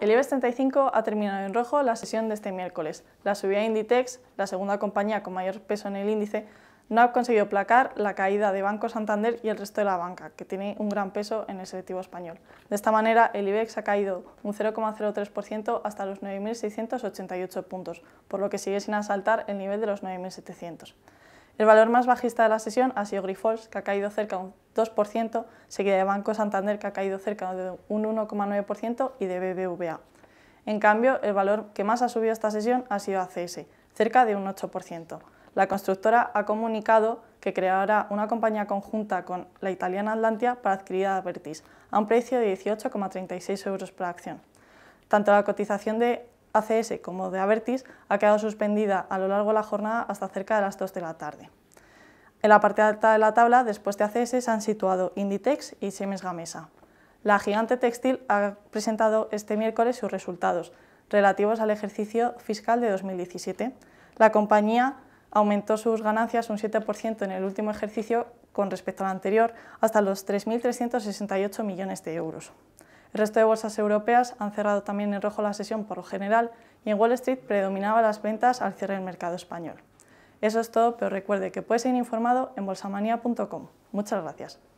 El IBEX 35 ha terminado en rojo la sesión de este miércoles. La subida de Inditex, la segunda compañía con mayor peso en el índice, no ha conseguido placar la caída de Banco Santander y el resto de la banca, que tiene un gran peso en el selectivo español. De esta manera, el IBEX ha caído un 0,03% hasta los 9.688 puntos, por lo que sigue sin asaltar el nivel de los 9.700. El valor más bajista de la sesión ha sido Grifols, que ha caído cerca de un 2%, seguida de Banco Santander, que ha caído cerca de un 1,9% y de BBVA. En cambio, el valor que más ha subido esta sesión ha sido ACS, cerca de un 8%. La constructora ha comunicado que creará una compañía conjunta con la italiana Atlantia para adquirir Advertis a un precio de 18,36 euros por acción. Tanto la cotización de ACS como de Avertis ha quedado suspendida a lo largo de la jornada hasta cerca de las 2 de la tarde. En la parte alta de la tabla, después de ACS, se han situado Inditex y Siemens Gamesa. La gigante textil ha presentado este miércoles sus resultados relativos al ejercicio fiscal de 2017. La compañía aumentó sus ganancias un 7% en el último ejercicio con respecto al anterior, hasta los 3.368 millones de euros. El resto de bolsas europeas han cerrado también en rojo la sesión por lo general y en Wall Street predominaban las ventas al cierre del mercado español. Eso es todo, pero recuerde que puede ser informado en bolsamania.com. Muchas gracias.